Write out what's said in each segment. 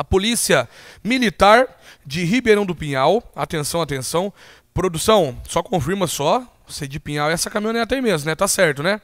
A Polícia Militar de Ribeirão do Pinhal, atenção, atenção, produção, só confirma só, você de Pinhal, essa caminhonete aí mesmo, né? Tá certo, né?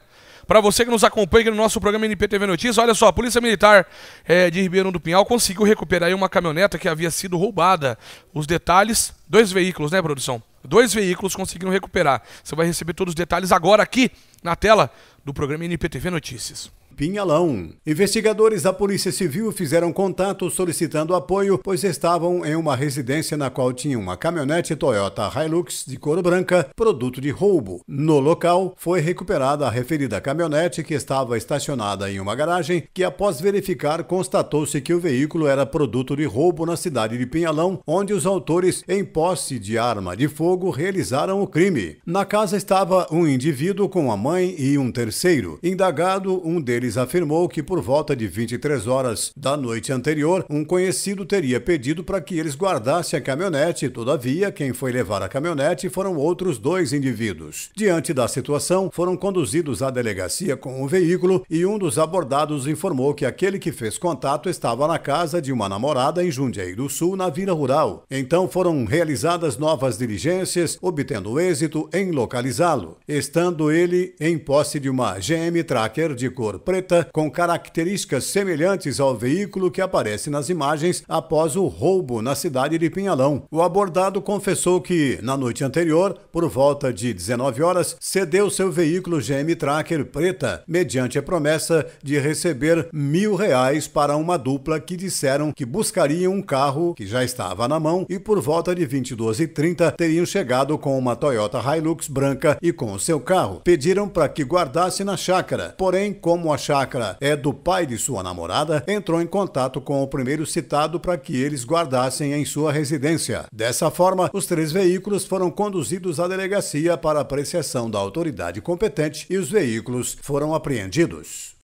Para você que nos acompanha no nosso programa NPTV Notícias, olha só, a Polícia Militar é, de Ribeirão do Pinhal conseguiu recuperar uma caminhoneta que havia sido roubada. Os detalhes, dois veículos, né, produção? Dois veículos conseguiram recuperar. Você vai receber todos os detalhes agora aqui na tela do programa NPTV Notícias. Pinhalão. Investigadores da Polícia Civil fizeram contato solicitando apoio, pois estavam em uma residência na qual tinha uma caminhonete Toyota Hilux de cor branca, produto de roubo. No local, foi recuperada a referida caminhonete que estava estacionada em uma garagem, que após verificar, constatou-se que o veículo era produto de roubo na cidade de Pinhalão, onde os autores, em posse de arma de fogo, realizaram o crime. Na casa estava um indivíduo com a mãe e um terceiro. Indagado, um deles afirmou que por volta de 23 horas da noite anterior, um conhecido teria pedido para que eles guardassem a caminhonete. Todavia, quem foi levar a caminhonete foram outros dois indivíduos. Diante da situação, foram conduzidos à delegacia com o um veículo e um dos abordados informou que aquele que fez contato estava na casa de uma namorada em Jundiaí do Sul, na Vila Rural. Então foram realizadas novas diligências, obtendo êxito em localizá-lo. Estando ele em posse de uma GM Tracker de cor preta, com características semelhantes ao veículo que aparece nas imagens após o roubo na cidade de Pinhalão. O abordado confessou que, na noite anterior, por volta de 19 horas, cedeu seu veículo GM Tracker preta, mediante a promessa de receber mil reais para uma dupla que disseram que buscariam um carro que já estava na mão e por volta de 22h30 teriam chegado com uma Toyota Hilux branca e com seu carro. Pediram pediram para que guardasse na chácara. Porém, como a chácara é do pai de sua namorada, entrou em contato com o primeiro citado para que eles guardassem em sua residência. Dessa forma, os três veículos foram conduzidos à delegacia para apreciação da autoridade competente e os veículos foram apreendidos.